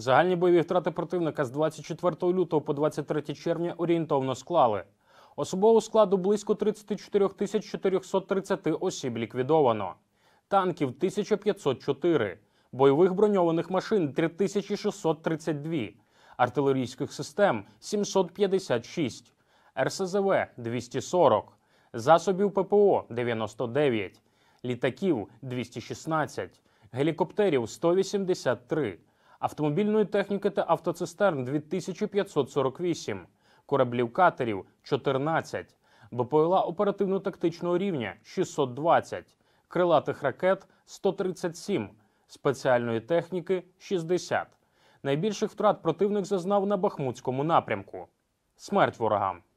Загальні бойові втрати противника з 24 лютого по 23 червня орієнтовно склали. Особового складу близько 34 430 осіб ліквідовано, танків 1504, бойових броньованих машин 3632, артилерійських систем 756, РСЗВ 240, засобів ППО 99, літаків 216, гелікоптерів 183 автомобільної техніки та автоцистерн 2548, кораблів катерів 14, БПЛА оперативно-тактичного рівня 620, крилатих ракет 137, спеціальної техніки 60. Найбільших втрат противник зазнав на Бахмутському напрямку. Смерть ворогам.